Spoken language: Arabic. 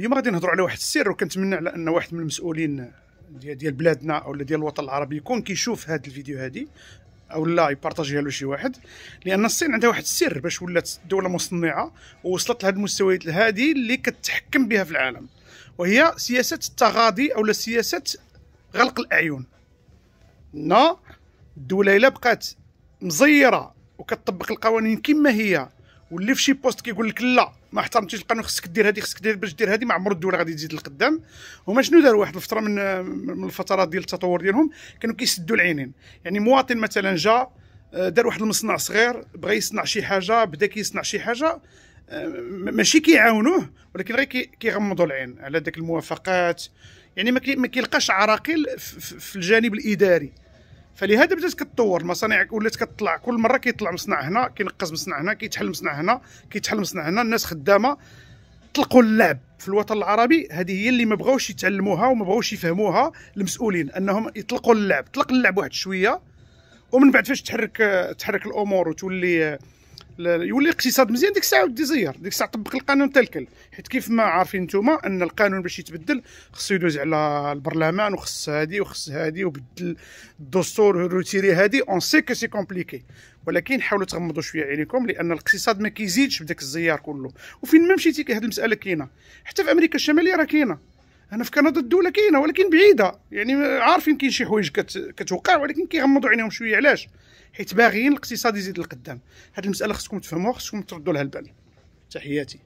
اليوم غادي نهضروا على واحد السر وكنتمنى على ان واحد من المسؤولين ديال ديال بلادنا او ديال الوطن العربي يكون كيشوف هذا الفيديو هذه او لا يبارطاجيها لشي واحد لان الصين عندها واحد السر باش ولات دوله مصنعه ووصلت لهذ المستويات هذه اللي كتحكم بها في العالم وهي سياسه التغاضي او سياسه غلق الاعين نا الدوله الا بقات مزيره وكتطبق القوانين كما هي واللي في شي بوست كيقول لك لا ما احترمتيش القانون خصك دير هذه خصك دير باش دير هذه ما عمر الدوله غادي تزيد لقدام هما شنو داروا واحد الفتره من من الفترات ديال التطور ديالهم كانوا كيسدوا العينين يعني مواطن مثلا جا آه، دار واحد المصنع صغير بغى يصنع شي حاجه بدا كيصنع شي حاجه آه، ماشي كيعاونوه ولكن غير كيغمضوا العين على داك الموافقات يعني ما كيلقاش عراقيل في الجانب الاداري فلهذا بدات كتطور المصانع ولات كتطلع كل مره كيطلع مصنع هنا كينقص مصنع هنا كيتحل مصنع هنا كيتحل مصنع هنا الناس خدامه طلقوا اللعب في الوطن العربي هذه هي اللي ما بغاوش يتعلموها وما بغاوش يفهموها المسؤولين انهم يطلقوا اللعب طلق اللعب واحد شويه ومن بعد فاش تحرك تحرك الامور وتولي يولي الاقتصاد مزيان ديك الساعه ودي زير ديك الساعه طبق القانون تاع الكل حيت كيف ما عارفين نتوما ان القانون باش يتبدل خصو يدوز على البرلمان وخص هادي وخص هادي وبدل الدستور روتيري هادي اون سي كو سي كومبليكي ولكن حاولوا تغمضوا شويه عينيكم لان الاقتصاد ما كيزيدش بداك الزيار كله وفين ما مشيتي هاد المساله كاينه حتى في امريكا الشماليه راه كاينه انا في كندا الدوله كاينه ولكن بعيده يعني عارفين كاين شي حوايج كت... كتوقع ولكن كيغمضوا عينيهم شويه علاش حيت باغيين الاقتصاد يزيد القدام هاد المساله خصكم تفهموها خصكم تردوا لها البال تحياتي